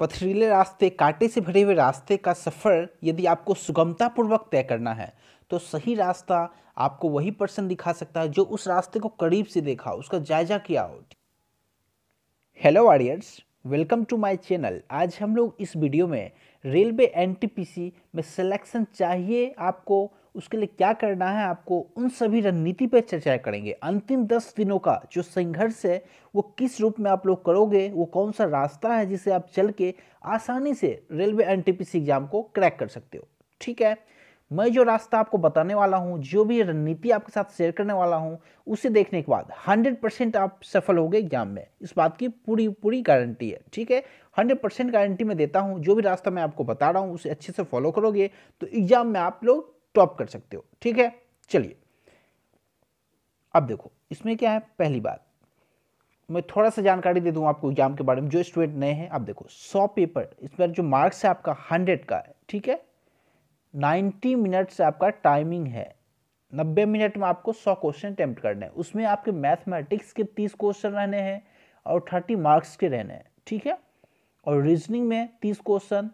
पथरीले रास्ते कांटे से भरे हुए रास्ते का सफ़र यदि आपको सुगमतापूर्वक तय करना है तो सही रास्ता आपको वही पर्सन दिखा सकता है जो उस रास्ते को करीब से देखा हो उसका जायजा किया हो hello warriors welcome to my channel आज हम लोग इस वीडियो में रेलवे एनटीपीसी में सिलेक्शन चाहिए आपको उसके लिए क्या करना है आपको उन सभी रणनीति पर चर्चा करेंगे अंतिम दस दिनों का जो संघर्ष है वो किस रूप में आप लोग करोगे वो कौन सा रास्ता है जिसे आप चल के आसानी से रेलवे एन एग्ज़ाम को क्रैक कर सकते हो ठीक है मैं जो रास्ता आपको बताने वाला हूँ जो भी रणनीति आपके साथ शेयर करने वाला हूँ उसे देखने के बाद 100 परसेंट आप सफल हो गए एग्जाम में इस बात की पूरी पूरी गारंटी है ठीक है 100 परसेंट गारंटी मैं देता हूँ जो भी रास्ता मैं आपको बता रहा हूँ उसे अच्छे से फॉलो करोगे तो एग्जाम में आप लोग टॉप तो कर सकते हो ठीक है चलिए अब देखो इसमें क्या है पहली बात मैं थोड़ा सा जानकारी दे दूँ आपको एग्जाम के बारे में जो स्टूडेंट नए हैं आप देखो सौ पेपर इस पर जो मार्क्स है आपका हंड्रेड का है ठीक है नाइन्टी मिनट से आपका टाइमिंग है नब्बे मिनट में आपको सौ क्वेश्चन अटैम्प्ट करने हैं उसमें आपके मैथमेटिक्स के तीस क्वेश्चन रहने हैं और थर्टी मार्क्स के रहने हैं ठीक है और रीजनिंग में तीस क्वेश्चन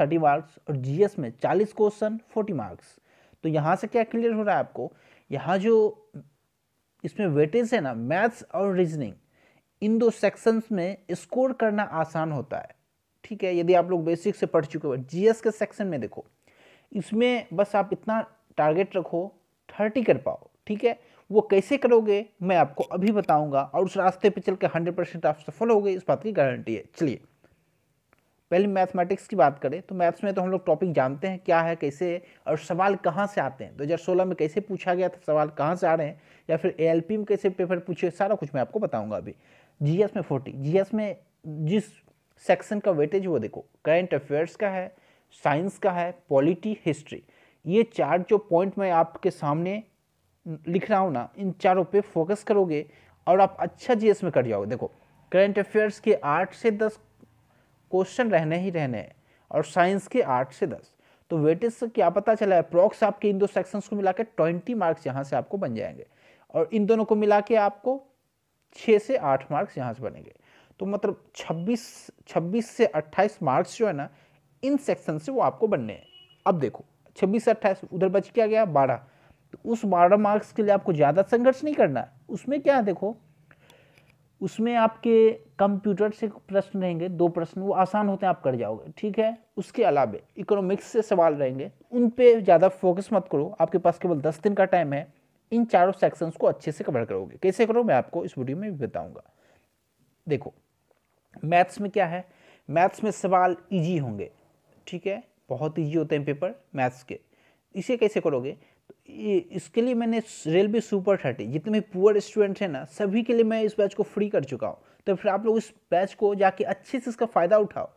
थर्टी मार्क्स और जीएस में चालीस क्वेश्चन फोर्टी मार्क्स तो यहाँ से क्या क्लियर हो रहा है आपको यहाँ जो इसमें वेटेज है ना मैथ्स और रीजनिंग इन दो सेक्शंस में स्कोर करना आसान होता है ठीक है यदि आप लोग बेसिक से पढ़ चुके हो जीएस के सेक्शन में देखो इसमें बस आप इतना टारगेट रखो थर्टी कर पाओ ठीक है वो कैसे करोगे मैं आपको अभी बताऊंगा और उस रास्ते पे चल के हंड्रेड परसेंट आप सफल हो गए इस बात की गारंटी है चलिए पहले मैथमेटिक्स की बात करें तो मैथ्स में तो हम लोग टॉपिक जानते हैं क्या है कैसे है और सवाल कहाँ से आते हैं 2016 में कैसे पूछा गया था सवाल कहाँ से आ रहे हैं या फिर ए में कैसे पेपर पूछे सारा कुछ मैं आपको बताऊँगा अभी जी में फोर्टी जी में जिस सेक्शन का वेटेज वो देखो करेंट अफेयर्स का है साइंस का है पॉलिटी हिस्ट्री ये चार जो पॉइंट मैं आपके सामने लिख रहा हूँ ना इन चारों पे फोकस करोगे और आप अच्छा जीएस में कर जाओगे देखो करंट अफेयर्स के आठ से दस क्वेश्चन रहने ही रहने हैं और साइंस के आठ से दस तो वेटेज से क्या पता चला है अप्रॉक्स आपके इन दो सेक्शंस को मिला के ट्वेंटी मार्क्स यहाँ से आपको बन जाएंगे और इन दोनों को मिला के आपको छः से आठ मार्क्स यहाँ से बनेंगे तो मतलब छब्बीस छब्बीस से अट्ठाईस मार्क्स जो है ना इन सेक्शन से वो आपको बनने हैं अब देखो छब्बीस से अट्ठाईस उधर बच क्या गया बारह तो उस बारह मार्क्स के लिए आपको ज़्यादा संघर्ष नहीं करना उसमें क्या है देखो उसमें आपके कंप्यूटर से प्रश्न रहेंगे दो प्रश्न वो आसान होते हैं आप कर जाओगे ठीक है उसके अलावे इकोनॉमिक्स से सवाल रहेंगे उन पे ज़्यादा फोकस मत करो आपके पास केवल दस दिन का टाइम है इन चारों सेक्शंस को अच्छे से कवर करोगे कैसे करो मैं आपको इस वीडियो में भी बताऊँगा देखो मैथ्स में क्या है मैथ्स में सवाल ईजी होंगे ठीक है बहुत ईजी होते हैं पेपर मैथ्स के इसे कैसे करोगे इसके लिए मैंने रेलवे सुपर थर्टी जितने भी पुअर स्टूडेंट हैं ना सभी के लिए मैं इस बैच को फ्री कर चुका हूँ तो फिर आप लोग इस बैच को जाके अच्छे से इसका फ़ायदा उठाओ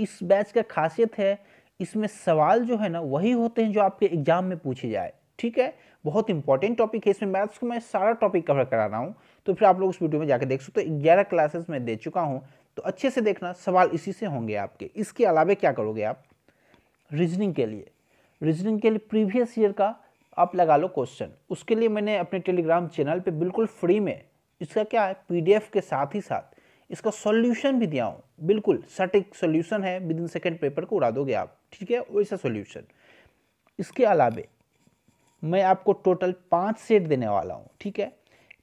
इस बैच का खासियत है इसमें सवाल जो है ना वही होते हैं जो आपके एग्ज़ाम में पूछे जाए ठीक है बहुत इंपॉर्टेंट टॉपिक है इसमें मैथ्स को मैं सारा टॉपिक कवर करा रहा हूँ तो फिर आप लोग उस वीडियो में जाकर देख सकते हो तो ग्यारह क्लासेस मैं दे चुका हूँ तो अच्छे से देखना सवाल इसी से होंगे आपके इसके अलावा क्या करोगे आप रीजनिंग के लिए रीजनिंग के लिए प्रीवियस ईयर का आप लगा लो क्वेश्चन उसके लिए मैंने अपने टेलीग्राम चैनल पे बिल्कुल फ्री में इसका क्या है पीडीएफ के साथ ही साथ इसका सॉल्यूशन भी दिया हूँ बिल्कुल सटीक सॉल्यूशन है विद इन सेकेंड पेपर को उड़ा दोगे आप ठीक है वैसा सॉल्यूशन इसके अलावे मैं आपको टोटल पाँच सेट देने वाला हूँ ठीक है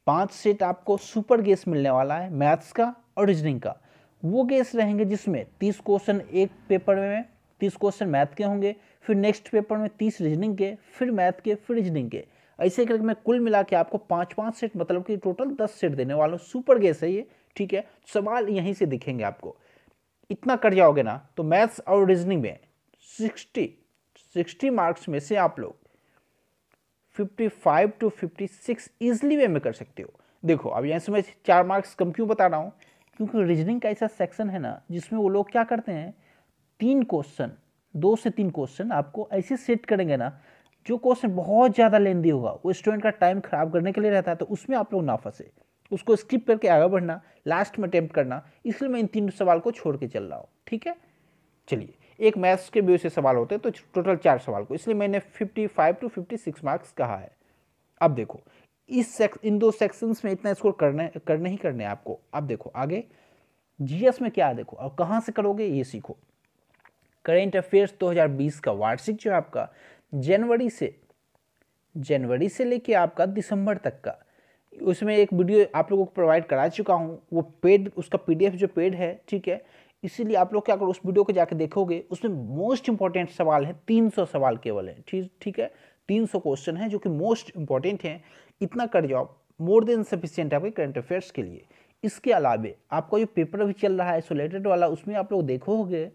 पाँच सेट आपको सुपर गेस मिलने वाला है मैथ्स का और रीजनिंग का वो गेस रहेंगे जिसमें तीस क्वेश्चन एक पेपर में तीस क्वेश्चन मैथ के होंगे फिर नेक्स्ट पेपर में तीस रीजनिंग के फिर मैथ के फिर रीजनिंग के ऐसे करके मैं कुल मिला के आपको पाँच पाँच सेट मतलब कि टोटल दस सेट देने वाला हूँ सुपर गेस है ये ठीक है सवाल यहीं से दिखेंगे आपको इतना कर जाओगे ना तो मैथ्स और रीजनिंग में सिक्सटी सिक्सटी मार्क्स में से आप लोग fifty five to fifty six easily वे में कर सकते हो देखो अब यहाँ से मैं चार मार्क्स कम क्यों बता रहा हूँ क्योंकि रीजनिंग का ऐसा सेक्शन है ना जिसमें वो लोग क्या करते हैं तीन क्वेश्चन दो से तीन क्वेश्चन आपको ऐसे सेट करेंगे ना जो क्वेश्चन बहुत ज़्यादा लेंदी होगा वो स्टूडेंट का टाइम खराब करने के लिए रहता है तो उसमें आप लोग ना फंसे उसको स्किप करके आगे बढ़ना लास्ट में अटैम्प्ट करना इसलिए मैं इन तीन सवाल को छोड़ के चल रहा हूँ ठीक है चलिए एक मैथ्स के व्यू से सवाल होते हैं तो टोटल चार सवाल को इसलिए मैंने 55 टू 56 मार्क्स कहा है अब देखो इस सेक्स इन दो सेक्शंस में इतना स्कोर करने करने ही करने आपको अब देखो आगे जीएस में क्या देखो और कहाँ से करोगे ये सीखो करेंट अफेयर्स 2020 का वार्षिक जो आपका जनवरी से जनवरी से लेके आपका दिसंबर तक का उसमें एक वीडियो आप लोगों को प्रोवाइड करा चुका हूँ वो पेड उसका पीडीएफ जो पेड है ठीक है इसीलिए आप लोग क्या अगर उस वीडियो को जाके देखोगे उसमें मोस्ट इंपॉर्टेंट सवाल है 300 सवाल केवल है ठीक ठीक है 300 क्वेश्चन है जो कि मोस्ट इंपॉर्टेंट हैं इतना कर जाओ मोर देन सफिशियंट आपके करंट अफेयर्स के लिए इसके अलावा आपका जो पेपर भी चल रहा है आइसोलेटेड वाला उसमें आप लोग देखोगे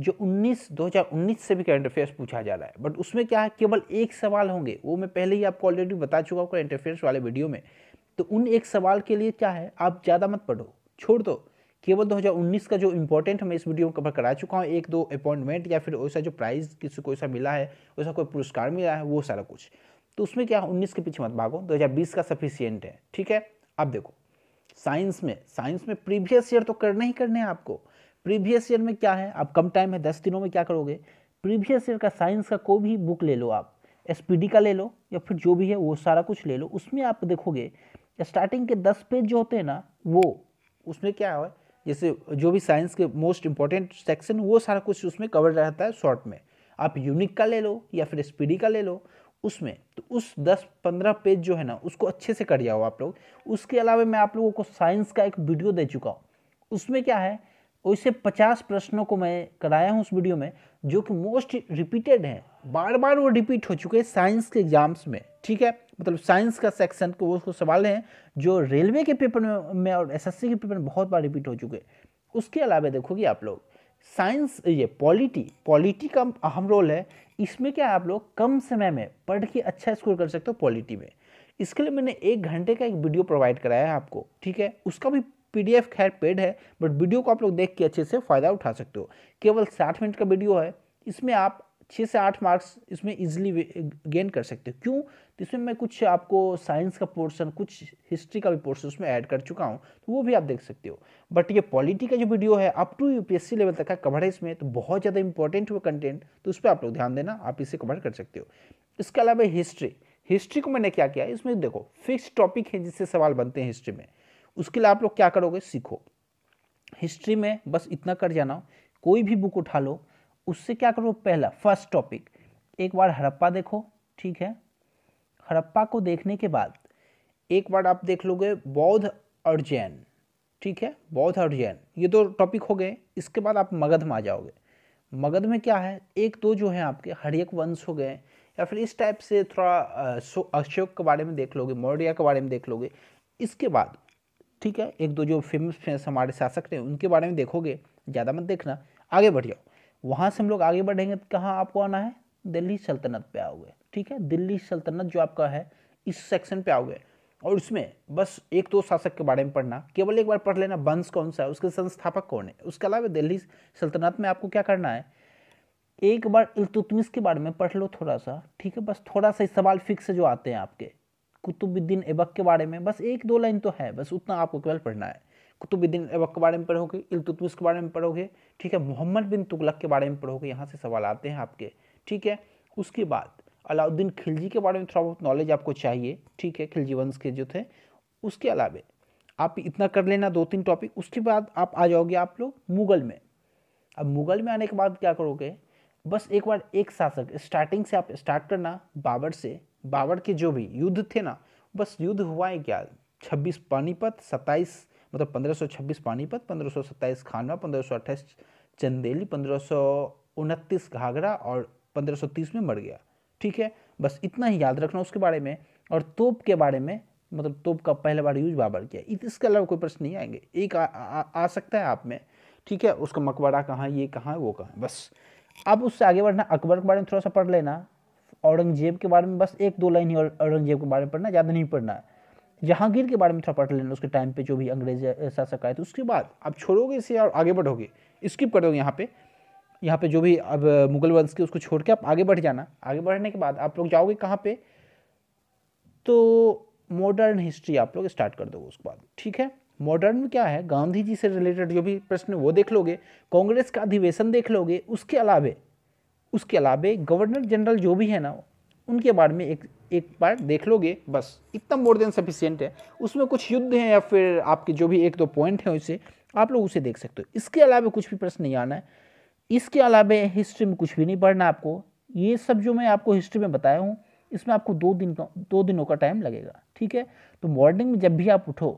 जो 19 2019 से भी करंट अफेयर्स पूछा जा रहा है बट उसमें क्या है केवल एक सवाल होंगे वो मैं पहले ही आपको ऑलरेडी बता चुका हूँ करंट अफेयर्स वाले वीडियो में तो उन एक सवाल के लिए क्या है आप ज़्यादा मत पढ़ो छोड़ दो केवल 2019 का जो इम्पोर्टेंट मैं इस वीडियो में कवर करा चुका हूँ एक दो अपॉइंटमेंट या फिर वैसा जो प्राइज़ किसी को ऐसा मिला है वैसा कोई पुरस्कार मिला है वो सारा कुछ तो उसमें क्या उन्नीस के पीछे मत भागो दो का सफिशियंट है ठीक है अब देखो साइंस में साइंस में प्रीवियस ईयर तो करना ही करना है आपको प्रीवियस ईयर में क्या है आप कम टाइम है दस दिनों में क्या करोगे प्रीवियस ईयर का साइंस का कोई भी बुक ले लो आप एस का ले लो या फिर जो भी है वो सारा कुछ ले लो उसमें आप देखोगे स्टार्टिंग के दस पेज जो होते हैं ना वो उसमें क्या है जैसे जो भी साइंस के मोस्ट इंपॉर्टेंट सेक्शन वो सारा कुछ उसमें कवर रहता है शॉर्ट में आप यूनिक का ले लो या फिर स्पीडी का ले लो उसमें तो उस दस पंद्रह पेज जो है ना उसको अच्छे से कर जाओ आप लोग उसके अलावा मैं आप लोगों को साइंस का एक वीडियो दे चुका हूँ उसमें क्या है उससे तो पचास प्रश्नों को मैं कराया हूँ उस वीडियो में जो कि मोस्ट रिपीटेड है बार बार वो रिपीट हो चुके हैं साइंस के एग्जाम्स में ठीक है मतलब साइंस का सेक्शन को वो सवाल हैं जो रेलवे के पेपर में, में और एसएससी के पेपर में बहुत बार रिपीट हो चुके उसके अलावा देखोगे आप लोग साइंस ये पॉलिटी पॉलिटी का अहम रोल है इसमें क्या आप लोग कम समय में पढ़ के अच्छा स्कोर कर सकते हो पॉलिटी में इसके लिए मैंने एक घंटे का एक वीडियो प्रोवाइड कराया है आपको ठीक है उसका भी पी खैर पेड है बट वीडियो को आप लोग देख के अच्छे से फ़ायदा उठा सकते हो केवल साठ मिनट का वीडियो है इसमें आप छः से आठ मार्क्स इसमें इजीली गेन कर सकते हो क्यों तो इसमें मैं कुछ आपको साइंस का पोर्शन कुछ हिस्ट्री का भी पोर्शन उसमें ऐड कर चुका हूँ तो वो भी आप देख सकते हो बट ये पॉलिटी का जो वीडियो है अप टू यूपीएससी लेवल तक का कवर है इसमें तो बहुत ज़्यादा इंपॉर्टेंट हुआ कंटेंट तो उस पर आप लोग ध्यान देना आप इसे कवर कर सकते हो इसके अलावा हिस्ट्री हिस्ट्री को मैंने क्या किया इसमें देखो फिक्स टॉपिक है जिससे सवाल बनते हैं हिस्ट्री में उसके लिए आप लोग क्या करोगे सीखो हिस्ट्री में बस इतना कर जाना कोई भी बुक उठा लो उससे क्या करो पहला फर्स्ट टॉपिक एक बार हड़प्पा देखो ठीक है हड़प्पा को देखने के बाद एक बार आप देख लोगे बौद्ध और जैन ठीक है बौद्ध और जैन ये दो टॉपिक हो गए इसके बाद आप मगध में आ जाओगे मगध में क्या है एक दो जो है आपके हरियक वंश हो गए या फिर इस टाइप से थोड़ा अशोक के बारे में देख लोगे मौर्य के बारे में देख लोगे इसके बाद ठीक है एक दो जो फेमस फेमस हमारे शासक थे उनके बारे में देखोगे ज़्यादा मत देखना आगे बढ़ जाओ वहाँ से हम लोग आगे बढ़ेंगे तो कहाँ आपको आना है दिल्ली सल्तनत पे आओगे ठीक है दिल्ली सल्तनत जो आपका है इस सेक्शन पे आओगे और उसमें बस एक दो तो शासक के बारे में पढ़ना केवल एक बार पढ़ लेना वंश कौन सा है उसके संस्थापक कौन है उसके अलावा दिल्ली सल्तनत में आपको क्या करना है एक बार इल्तुतमिस के बारे में पढ़ लो थोड़ा सा ठीक है बस थोड़ा सा सवाल फिक्स जो आते हैं आपके कुतुबुद्दीन ऐबक के बारे में बस एक दो लाइन तो है बस उतना आपको केवल पढ़ना है कुतुबुद्दीन ऐबक के बारे में पढ़ोगे इलतुतमिश के बारे में पढ़ोगे ठीक है मोहम्मद बिन तुगलक के बारे में पढ़ोगे यहाँ से सवाल आते हैं आपके ठीक है उसके बाद अलाउद्दीन खिलजी के बारे में थोड़ा बहुत नॉलेज आपको चाहिए ठीक है खिलजी वंश के जो थे उसके अलावे आप इतना कर लेना दो तीन टॉपिक उसके बाद आप आ जाओगे आप लोग मुगल में अब मुगल में आने के बाद क्या करोगे बस एक बार एक शासक स्टार्टिंग से आप स्टार्ट करना बाबर से बाबर के जो भी युद्ध थे ना बस युद्ध हुआ है क्या छब्बीस पानीपत सत्ताईस मतलब पंद्रह सौ छब्बीस पानीपत पंद्रह सौ सत्ताईस खानवा पंद्रह सौ अट्ठाईस चंदेली पंद्रह सौ उनतीस घाघरा और पंद्रह सौ तीस में मर गया ठीक है बस इतना ही याद रखना उसके बारे में और तोप के बारे में मतलब तोप का पहला बार यूज बाबर किया इसके अलावा कोई प्रश्न नहीं आएंगे एक आ, आ, आ सकता है आप में ठीक है उसका मकबरा कहाँ ये कहाँ वो कहाँ बस अब उससे आगे बढ़ना अकबर के बारे में थोड़ा सा पढ़ लेना औरंगजेब के बारे में बस एक दो लाइन ही औरंगजेब के बारे में पढ़ना ज़्यादा नहीं पढ़ना है जहांगीर के बारे में थोड़ा पढ़ लेना उसके टाइम पे जो भी अंग्रेज शासक आए थे उसके बाद आप छोड़ोगे इसे और आगे बढ़ोगे स्किप कर दोगे यहाँ पे यहाँ पे जो भी अब मुगल वंश के उसको छोड़ के आप आगे बढ़ जाना आगे बढ़ने के बाद आप लोग जाओगे कहाँ पे तो मॉडर्न हिस्ट्री आप लोग स्टार्ट कर दोगे उसके बाद ठीक है मॉडर्न में क्या है गांधी जी से रिलेटेड जो भी प्रश्न वो देख लोगे कांग्रेस का अधिवेशन देख लोगे उसके अलावे उसके अलावे गवर्नर जनरल जो भी है ना उनके बारे में एक एक बार देख लोगे बस इतना मोर देन सफिशियंट है उसमें कुछ युद्ध हैं या फिर आपके जो भी एक दो पॉइंट हैं उसे आप लोग उसे देख सकते हो इसके अलावा कुछ भी प्रश्न नहीं आना है इसके अलावा हिस्ट्री में कुछ भी नहीं पढ़ना आपको ये सब जो मैं आपको हिस्ट्री में बताया हूँ इसमें आपको दो दिन का दो दिनों का टाइम लगेगा ठीक है तो मॉर्निंग में जब भी आप उठो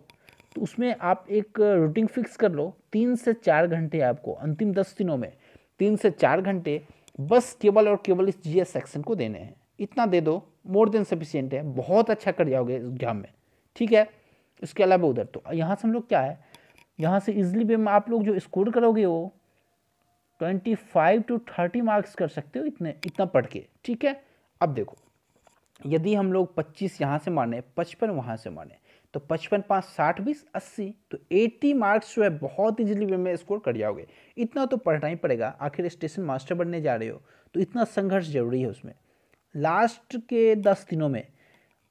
तो उसमें आप एक रूटीन फिक्स कर लो तीन से चार घंटे आपको अंतिम दस दिनों में तीन से चार घंटे बस केवल और केवल इस जीएस सेक्शन को देने हैं इतना दे दो मोर देन सफिशियंट है बहुत अच्छा कर जाओगे एग्जाम में ठीक है इसके अलावा उधर तो यहाँ से हम लोग क्या है यहाँ से इजिली भी आप लोग जो स्कोर करोगे वो twenty five to thirty marks कर सकते हो इतने इतना पढ़ के ठीक है अब देखो यदि हम लोग पच्चीस यहाँ से माने पचपन वहाँ से माने तो पचपन पाँच साठ बीस अस्सी तो 80 मार्क्स जो है बहुत इजीली वे में स्कोर कर जाओगे इतना तो पढ़ना ही पड़ेगा आखिर स्टेशन मास्टर बनने जा रहे हो तो इतना संघर्ष जरूरी है उसमें लास्ट के दस दिनों में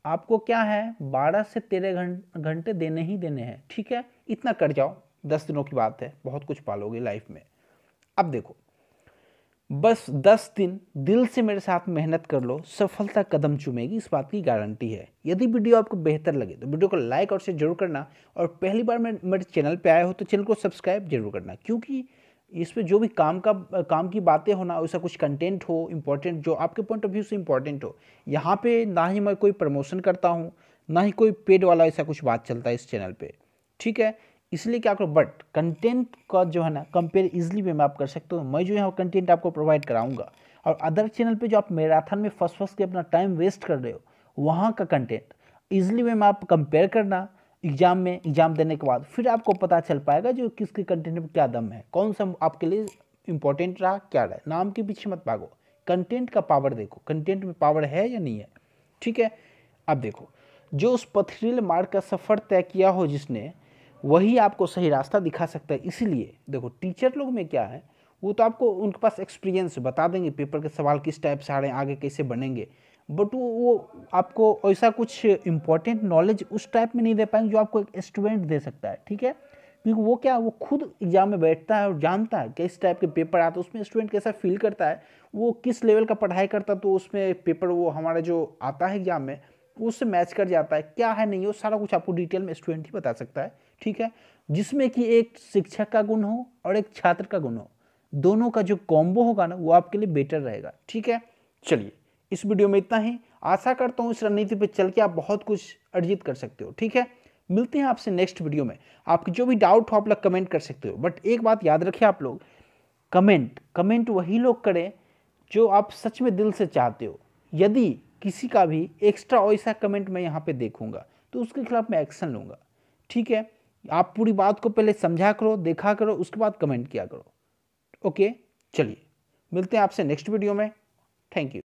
आपको क्या है बारह से तेरह घंटे देने ही देने हैं ठीक है इतना कर जाओ दस दिनों की बात है बहुत कुछ पालोगे लाइफ में अब देखो बस दस दिन दिल से मेरे साथ मेहनत कर लो सफलता कदम चुमेगी इस बात की गारंटी है यदि वीडियो आपको बेहतर लगे तो वीडियो को लाइक और शेयर जरूर करना और पहली बार मेरे चैनल पे आए हो तो चैनल को सब्सक्राइब जरूर करना क्योंकि इस पर जो भी काम का काम की बातें होना वैसा कुछ कंटेंट हो इम्पॉर्टेंट जो आपके पॉइंट ऑफ व्यू से इम्पॉर्टेंट हो यहाँ पर ना ही मैं कोई प्रमोशन करता हूँ ना ही कोई पेड वाला ऐसा कुछ बात चलता है इस चैनल पर ठीक है इसलिए क्या करो बट कंटेंट का जो है ना कंपेयर इजिली वे में आप कर सकते हो मैं जो यहाँ कंटेंट आपको प्रोवाइड कराऊंगा और अदर चैनल पे जो आप मैराथन में फर्स्ट फर्स्ट के अपना टाइम वेस्ट कर रहे हो वहाँ का कंटेंट इजिली वे में आप कंपेयर करना एग्जाम में एग्जाम देने के बाद फिर आपको पता चल पाएगा जो किसके कंटेंट में क्या दम है कौन सा आपके लिए इंपॉर्टेंट रहा क्या रहा नाम के पीछे मत भागो कंटेंट का पावर देखो कंटेंट में पावर है या नहीं है ठीक है अब देखो जो उस पथरील मार्ग का सफ़र तय किया हो जिसने वही आपको सही रास्ता दिखा सकता है इसीलिए देखो टीचर लोग में क्या है वो तो आपको उनके पास एक्सपीरियंस बता देंगे पेपर के सवाल किस टाइप से आ रहे हैं आगे कैसे बनेंगे बट वो वो आपको ऐसा कुछ इम्पोर्टेंट नॉलेज उस टाइप में नहीं दे पाएंगे जो आपको एक स्टूडेंट दे सकता है ठीक है क्योंकि वो क्या वो खुद एग्जाम में बैठता है और जानता है किस टाइप के पेपर आते हैं उसमें स्टूडेंट कैसा फील करता है वो किस लेवल का पढ़ाई करता तो उसमें पेपर वो हमारा जो आता है एग्जाम में उससे मैच कर जाता है क्या है नहीं वो सारा कुछ आपको डिटेल में स्टूडेंट ही बता सकता है ठीक है जिसमें कि एक शिक्षक का गुण हो और एक छात्र का गुण हो दोनों का जो कॉम्बो होगा ना वो आपके लिए बेटर रहेगा ठीक है चलिए इस वीडियो में इतना ही आशा करता हूँ इस रणनीति पर चल के आप बहुत कुछ अर्जित कर सकते हो ठीक है मिलते हैं आपसे नेक्स्ट वीडियो में आपके जो भी डाउट हो आप लोग कमेंट कर सकते हो बट एक बात याद रखिए आप लोग कमेंट कमेंट वही लोग करें जो आप सच में दिल से चाहते हो यदि किसी का भी एक्स्ट्रा ऐसा कमेंट मैं यहाँ पे देखूंगा तो उसके खिलाफ मैं एक्शन लूंगा ठीक है आप पूरी बात को पहले समझा करो देखा करो उसके बाद कमेंट किया करो ओके चलिए मिलते हैं आपसे नेक्स्ट वीडियो में थैंक यू